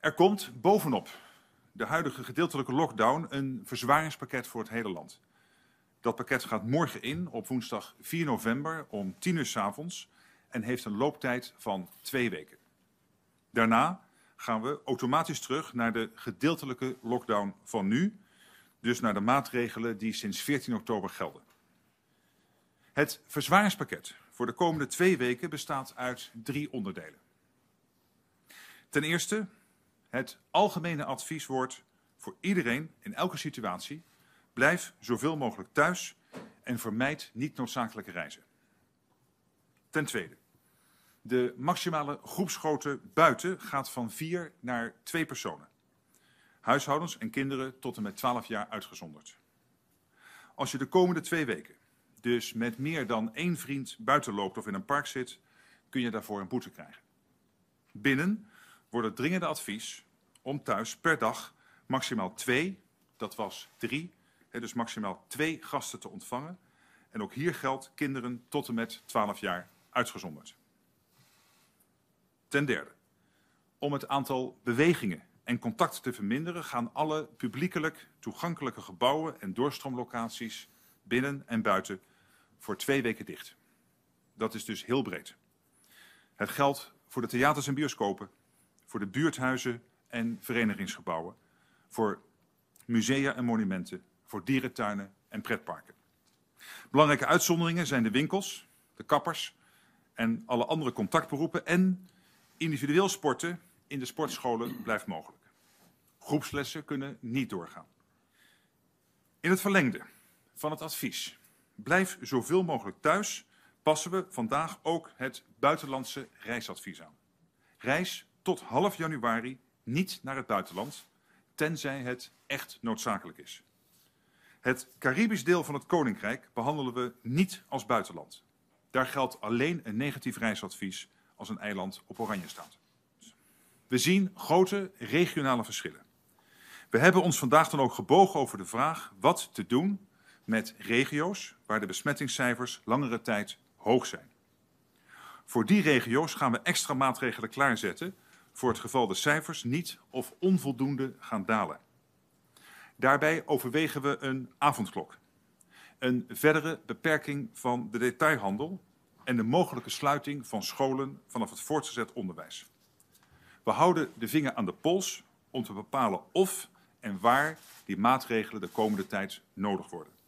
Er komt bovenop de huidige gedeeltelijke lockdown een verzwaringspakket voor het hele land. Dat pakket gaat morgen in op woensdag 4 november om 10 uur s avonds en heeft een looptijd van twee weken. Daarna gaan we automatisch terug naar de gedeeltelijke lockdown van nu, dus naar de maatregelen die sinds 14 oktober gelden. Het verzwaringspakket voor de komende twee weken bestaat uit drie onderdelen. Ten eerste het algemene advies wordt voor iedereen in elke situatie: blijf zoveel mogelijk thuis en vermijd niet noodzakelijke reizen. Ten tweede, de maximale groepsgrootte buiten gaat van vier naar twee personen. Huishoudens en kinderen tot en met 12 jaar uitgezonderd. Als je de komende twee weken dus met meer dan één vriend buiten loopt of in een park zit, kun je daarvoor een boete krijgen. Binnen wordt het dringende advies om thuis per dag maximaal twee, dat was drie, hè, dus maximaal twee gasten te ontvangen. En ook hier geldt kinderen tot en met 12 jaar uitgezonderd. Ten derde, om het aantal bewegingen en contacten te verminderen, gaan alle publiekelijk toegankelijke gebouwen en doorstroomlocaties binnen en buiten voor twee weken dicht. Dat is dus heel breed. Het geldt voor de theaters en bioscopen, voor de buurthuizen en verenigingsgebouwen, voor musea en monumenten, voor dierentuinen en pretparken. Belangrijke uitzonderingen zijn de winkels, de kappers en alle andere contactberoepen en individueel sporten in de sportscholen blijft mogelijk. Groepslessen kunnen niet doorgaan. In het verlengde van het advies, blijf zoveel mogelijk thuis, passen we vandaag ook het buitenlandse reisadvies aan. Reis tot half januari niet naar het buitenland, tenzij het echt noodzakelijk is. Het Caribisch deel van het Koninkrijk behandelen we niet als buitenland. Daar geldt alleen een negatief reisadvies als een eiland op oranje staat. We zien grote regionale verschillen. We hebben ons vandaag dan ook gebogen over de vraag wat te doen met regio's waar de besmettingscijfers langere tijd hoog zijn. Voor die regio's gaan we extra maatregelen klaarzetten voor het geval de cijfers niet of onvoldoende gaan dalen. Daarbij overwegen we een avondklok, een verdere beperking van de detailhandel en de mogelijke sluiting van scholen vanaf het voortgezet onderwijs. We houden de vinger aan de pols om te bepalen of en waar die maatregelen de komende tijd nodig worden.